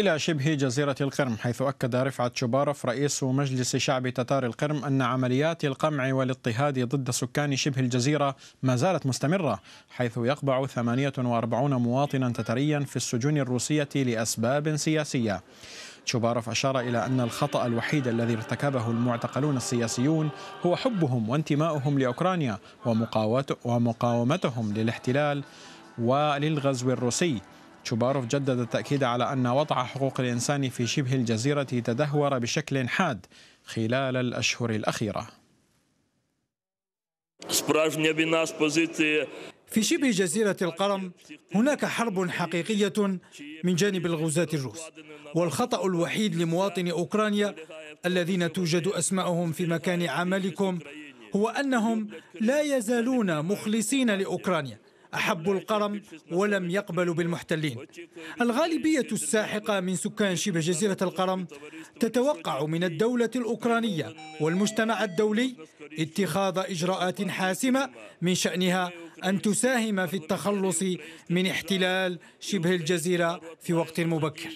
إلى شبه جزيرة القرم حيث أكد رفعت شبارف رئيس مجلس شعب تتار القرم أن عمليات القمع والاضطهاد ضد سكان شبه الجزيرة ما زالت مستمرة حيث يقبع 48 مواطنا تتريا في السجون الروسية لأسباب سياسية شبارف أشار إلى أن الخطأ الوحيد الذي ارتكبه المعتقلون السياسيون هو حبهم وانتمائهم لأوكرانيا ومقاومتهم للاحتلال وللغزو الروسي تشوباروف جدد التأكيد على أن وضع حقوق الإنسان في شبه الجزيرة تدهور بشكل حاد خلال الأشهر الأخيرة في شبه جزيرة القرم هناك حرب حقيقية من جانب الغزاة الروس والخطأ الوحيد لمواطني أوكرانيا الذين توجد أسماءهم في مكان عملكم هو أنهم لا يزالون مخلصين لأوكرانيا أحبوا القرم ولم يقبلوا بالمحتلين الغالبية الساحقة من سكان شبه جزيرة القرم تتوقع من الدولة الأوكرانية والمجتمع الدولي اتخاذ إجراءات حاسمة من شأنها أن تساهم في التخلص من احتلال شبه الجزيرة في وقت مبكر